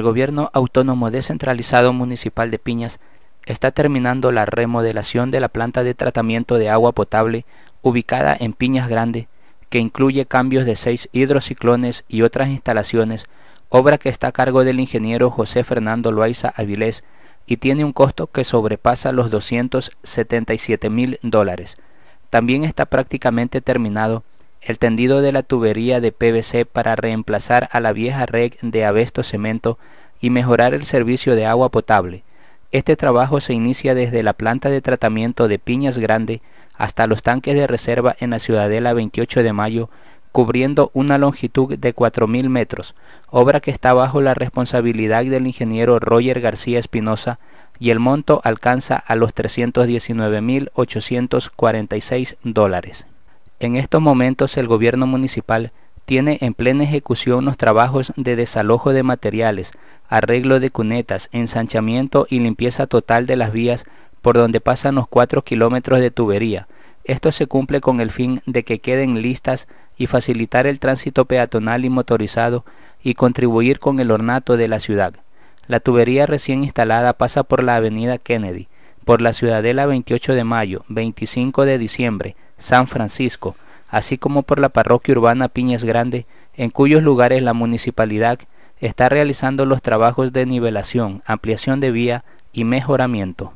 el Gobierno Autónomo Descentralizado Municipal de Piñas está terminando la remodelación de la planta de tratamiento de agua potable ubicada en Piñas Grande, que incluye cambios de seis hidrociclones y otras instalaciones, obra que está a cargo del ingeniero José Fernando Loaiza Avilés y tiene un costo que sobrepasa los 277 mil dólares. También está prácticamente terminado el tendido de la tubería de PVC para reemplazar a la vieja red de abesto cemento y mejorar el servicio de agua potable. Este trabajo se inicia desde la planta de tratamiento de Piñas Grande hasta los tanques de reserva en la Ciudadela 28 de Mayo, cubriendo una longitud de 4.000 metros, obra que está bajo la responsabilidad del ingeniero Roger García Espinosa y el monto alcanza a los 319.846 dólares. En estos momentos el gobierno municipal tiene en plena ejecución los trabajos de desalojo de materiales, arreglo de cunetas, ensanchamiento y limpieza total de las vías por donde pasan los 4 kilómetros de tubería. Esto se cumple con el fin de que queden listas y facilitar el tránsito peatonal y motorizado y contribuir con el ornato de la ciudad. La tubería recién instalada pasa por la avenida Kennedy, por la Ciudadela 28 de Mayo, 25 de Diciembre, San Francisco, así como por la parroquia urbana Piñes Grande, en cuyos lugares la municipalidad está realizando los trabajos de nivelación, ampliación de vía y mejoramiento.